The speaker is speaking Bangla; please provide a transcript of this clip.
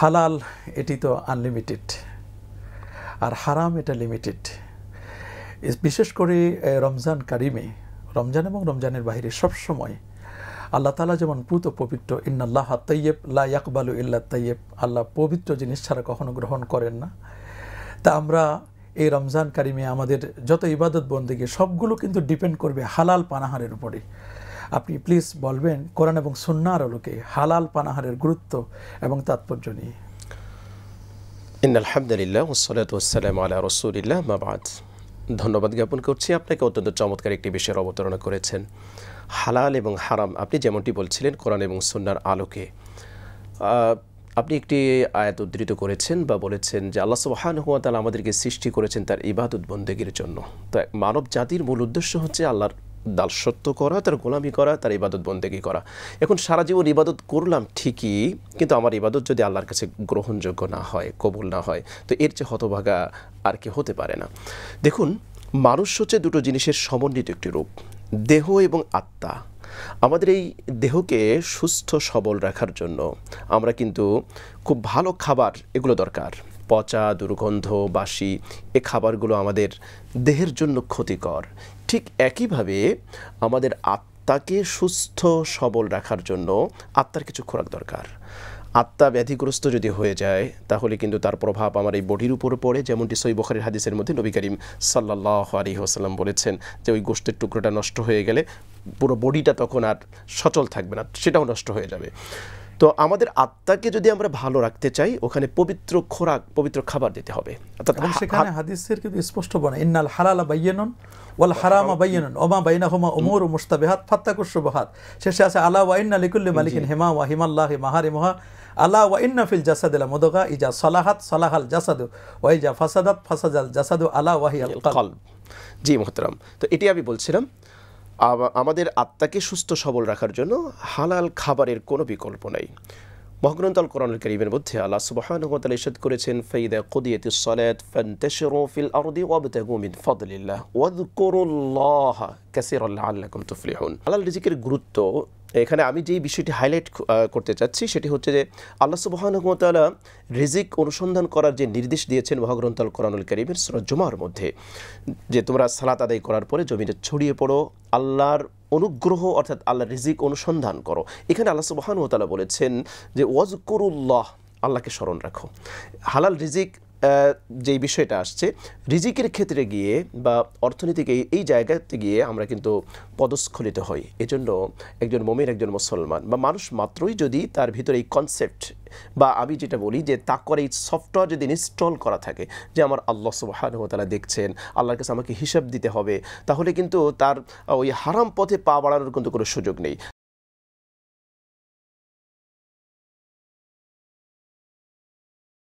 হালাল এটি তো আনলিমিটেড আর হারাম এটা লিমিটেড বিশেষ করে রমজান কারিমে রমজান এবং রমজানের বাহিরে সবসময় আল্লাহ তালা যেমন পুত পবিত্র ইন্নাল্লাহ তৈয়েব লা ইয়াকবালু ইল্লা তৈয়েব আল্লাহ পবিত্র জিনিস ছাড়া কখনো গ্রহণ করেন না তা আমরা এই রমজান কারিমে আমাদের যত ইবাদত বন্দিকে সবগুলো কিন্তু ডিপেন্ড করবে হালাল পানাহারের উপরে আপনি প্লিজ বলবেন কোরআন এবং সুন্নার আলোকে হালাল পানাহারের গুরুত্ব এবং তাৎপর্য নিয়ে ইন আলহামদুলিল্লাহ ওসলাত ওসালাম আলা রসুলিল্লাহ মাবাদ ধন্যবাদ জ্ঞাপন করছি আপনাকে অত্যন্ত চমৎকার একটি বিষয়ের অবতরণ করেছেন হালাল এবং হারাম আপনি যেমনটি বলছিলেন কোরআন এবং সুন্নার আলোকে আপনি একটি আয়াত উদ্ধৃত করেছেন বা বলেছেন যে আল্লাহ সুবাহান হুয়া তালা আমাদেরকে সৃষ্টি করেছেন তার ইবাদ বন্দেগীর জন্য তো মানব জাতির মূল উদ্দেশ্য হচ্ছে আল্লাহর দাসত্ব করা তার গোলামি করা তার ইবাদত বন্দেগি করা এখন সারা জীবন ইবাদত করলাম ঠিকই কিন্তু আমার ইবাদত যদি আল্লাহর কাছে গ্রহণযোগ্য না হয় কবুল না হয় তো এর চেয়ে হতভাগা আর কি হতে পারে না দেখুন মানুষ হচ্ছে দুটো জিনিসের সমন্বিত একটি রূপ দেহ এবং আত্মা আমাদের এই দেহকে সুস্থ সবল রাখার জন্য আমরা কিন্তু খুব ভালো খাবার এগুলো দরকার পচা দুর্গন্ধ বাসি এ খাবারগুলো আমাদের দেহের জন্য ক্ষতিকর ঠিক একইভাবে আমাদের আত্মাকে সুস্থ সবল রাখার জন্য আত্মার কিছু খোরাক দরকার আত্মা ব্যাধিগ্রস্ত যদি হয়ে যায় তাহলে কিন্তু তার প্রভাব আমার এই বডির উপর পড়ে যেমনটি সই বখারির হাদিসের মধ্যে নবী করিম সাল্লাহ আলী বলেছেন যে ওই গোষ্ঠীর টুকরোটা নষ্ট হয়ে গেলে পুরো বডিটা তখন আর সচল থাকবে না সেটাও নষ্ট হয়ে যাবে তো আমাদের আত্মাকে যদি আমরা ভালো রাখতে চাই ওখানে পবিত্র খোরাক পবিত্র খাবার দিতে হবে সেখানে হাদিসের কিন্তু স্পষ্ট বনা ইন্নাল হালালা নন ওয়াল হারামা বাইন ওমা বাইনা হোমা ওমর মুস্তাবেহাত ফাত্তাকুর সুবাহাত শেষে আছে আলা ওয়াইন্না লিকুল্লি মালিকিন হেমা ওয়া হিমাল্লাহি মাহারি মহা আলা ওয়াইন্না ফিল জাসাদিল মোদগা ইজা সালাহাত সালাহাল জাসাদু ইজা ফাসাদাত ফাসাদাল জাসাদু আলা ওয়াহি আল কাল জি মোহতরাম তো এটি আমি বলছিলাম আমাদের আত্মাকে সুস্থ সবল রাখার জন্য হালাল খাবারের কোনো বিকল্প নাই মহাগ্রন্থ আল কোরআন করিমের মধ্যে আল্লাহ সুবহান তাআলা ইরশাদ করেছেন ফাইদা কুদিয়াতিস সালাত ফান্তাশিরু ফিল আরদি ওয়াবতাগু মিন ফাদলিল্লাহ ওয়াযকুরুল্লাহ কাসীরান লাআল্লাকুম তুফলিহুন আল্লাহর রিজিকের গুরুত্ব এখানে আমি যেই বিষয়টি হাইলাইট করতে চাচ্ছি সেটি হচ্ছে যে আল্লাহ সুবাহানুমতালা রিজিক অনুসন্ধান করার যে নির্দেশ দিয়েছেন মহাগ্রন্থ আল কোরআনুল করিমের সুরজ মধ্যে যে তোমরা সালাত আদায় করার পরে জমিতে ছড়িয়ে পড়ো আল্লাহর অনুগ্রহ অর্থাৎ আল্লাহ রিজিক অনুসন্ধান করো এখানে আল্লাহ সুবাহানুতালা বলেছেন যে ওয়াজ করুল্লাহ আল্লাহকে স্মরণ রাখো হালাল রিজিক যেই বিষয়টা আসছে রিজিকের ক্ষেত্রে গিয়ে বা অর্থনীতিকে এই জায়গাতে গিয়ে আমরা কিন্তু পদস্খলিত হই এজন্য একজন মমির একজন মুসলমান বা মানুষ মাত্রই যদি তার ভিতরে এই কনসেপ্ট বা আমি যেটা বলি যে তা করে এই সফটওয়্যার যদি ইনস্টল করা থাকে যে আমার আল্লাহ তারা দেখছেন আল্লাহর কাছে আমাকে হিসাব দিতে হবে তাহলে কিন্তু তার ওই হারাম পথে পা বাড়ানোর কিন্তু কোনো সুযোগ নেই